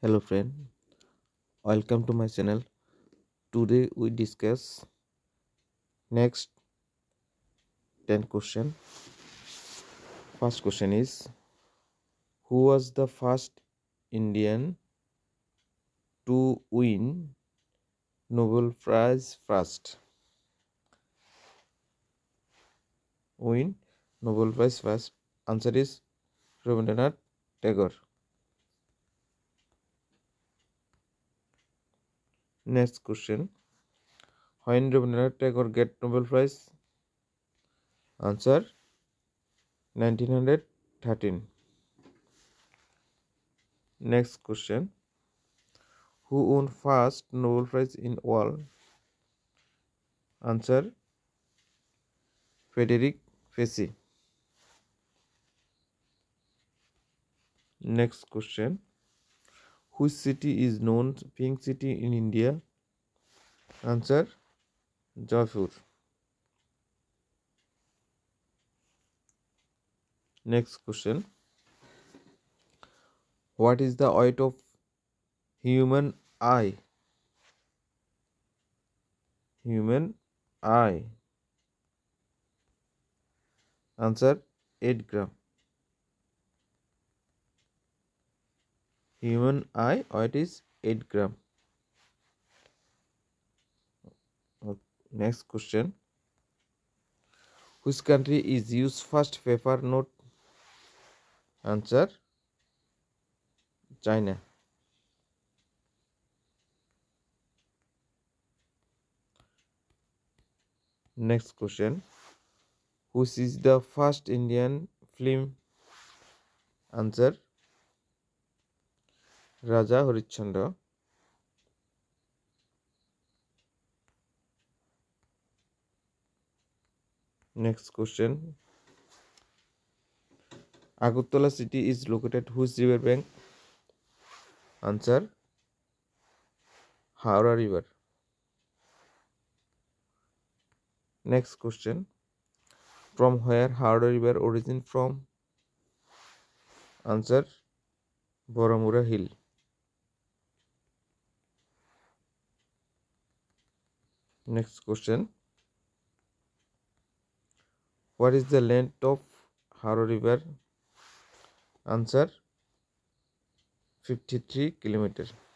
hello friend welcome to my channel today we discuss next 10 question first question is who was the first indian to win nobel prize first win nobel prize first answer is rabindranath tagore Next question. When did Rabindranath Tagore get Nobel Prize? Answer 1913. Next question. Who won first Nobel Prize in World? Answer Frederick Fessy. Next question. which city is known pink city in india answer jaipur next question what is the weight of human eye human eye answer 8 gram human eye weight is 8 gram next question which country is used first paper note answer china next question which is the first indian film answer Raja Harishchandra next question Agartala city is located which river bank answer Howrah river next question from where Howrah river origin from answer Baramura hill next question what is the length of Howrah river answer fifty three kilometre